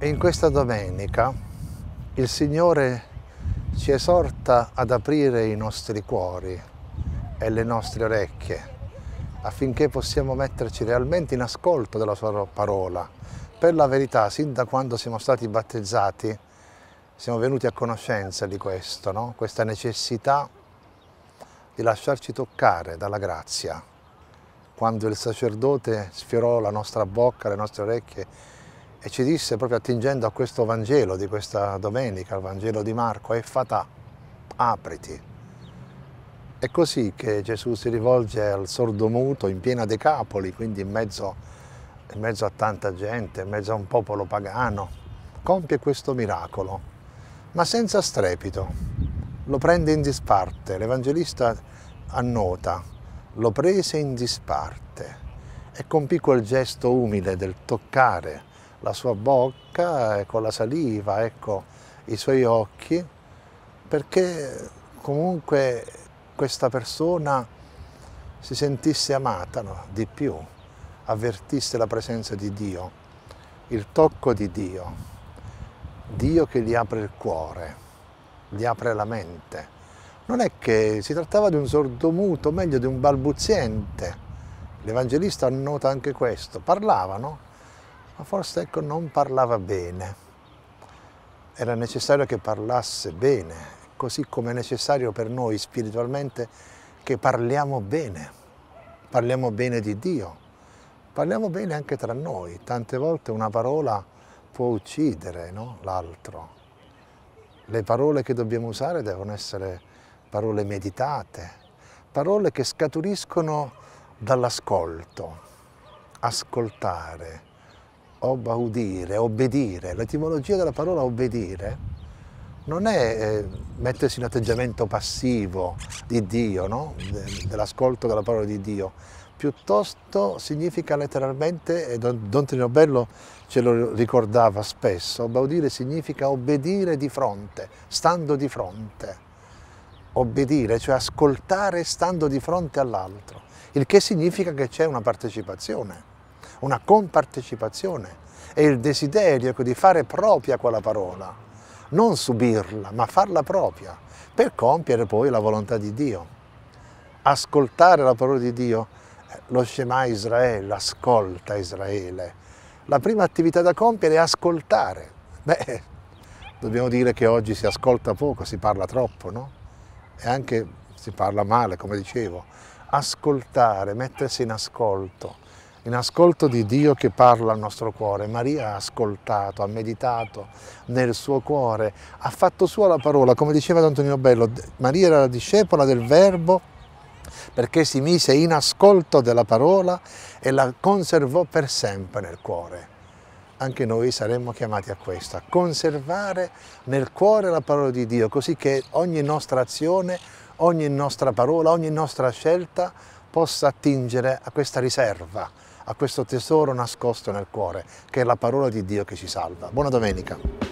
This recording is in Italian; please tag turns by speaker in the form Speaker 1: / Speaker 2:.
Speaker 1: In questa domenica il Signore ci esorta ad aprire i nostri cuori e le nostre orecchie affinché possiamo metterci realmente in ascolto della Sua parola. Per la verità, sin da quando siamo stati battezzati, siamo venuti a conoscenza di questo, no? questa necessità di lasciarci toccare dalla grazia. Quando il sacerdote sfiorò la nostra bocca, le nostre orecchie e ci disse proprio attingendo a questo Vangelo di questa domenica, il Vangelo di Marco, è fatà, apriti. È così che Gesù si rivolge al sordo muto in piena Decapoli, quindi in mezzo, in mezzo a tanta gente, in mezzo a un popolo pagano, compie questo miracolo, ma senza strepito, lo prende in disparte, l'Evangelista annota, lo prese in disparte e compì quel gesto umile del toccare la sua bocca con la saliva, ecco, i suoi occhi, perché comunque questa persona si sentisse amata no? di più, avvertisse la presenza di Dio, il tocco di Dio, Dio che gli apre il cuore gli apre la mente. Non è che si trattava di un sordomuto, meglio di un balbuziente. L'Evangelista annota anche questo. Parlavano, ma forse ecco, non parlava bene. Era necessario che parlasse bene, così come è necessario per noi spiritualmente che parliamo bene. Parliamo bene di Dio. Parliamo bene anche tra noi. Tante volte una parola può uccidere no? l'altro. Le parole che dobbiamo usare devono essere parole meditate, parole che scaturiscono dall'ascolto, ascoltare, obba udire, obbedire. L'etimologia della parola obbedire non è eh, mettersi in atteggiamento passivo di Dio, no? dell'ascolto della parola di Dio, piuttosto significa letteralmente, e Don Bello ce lo ricordava spesso, obbedire significa obbedire di fronte, stando di fronte, obbedire, cioè ascoltare stando di fronte all'altro, il che significa che c'è una partecipazione, una compartecipazione e il desiderio di fare propria quella parola non subirla, ma farla propria, per compiere poi la volontà di Dio. Ascoltare la parola di Dio eh, lo Shema Israele, ascolta Israele. La prima attività da compiere è ascoltare. Beh, dobbiamo dire che oggi si ascolta poco, si parla troppo, no? E anche si parla male, come dicevo. Ascoltare, mettersi in ascolto, in ascolto di Dio che parla al nostro cuore. Maria ha ascoltato, ha meditato nel suo cuore, ha fatto sua la parola, come diceva Antonino Bello, Maria era la discepola del Verbo perché si mise in ascolto della parola e la conservò per sempre nel cuore. Anche noi saremmo chiamati a questo, a conservare nel cuore la parola di Dio, così che ogni nostra azione, ogni nostra parola, ogni nostra scelta possa attingere a questa riserva, a questo tesoro nascosto nel cuore, che è la parola di Dio che ci salva. Buona domenica!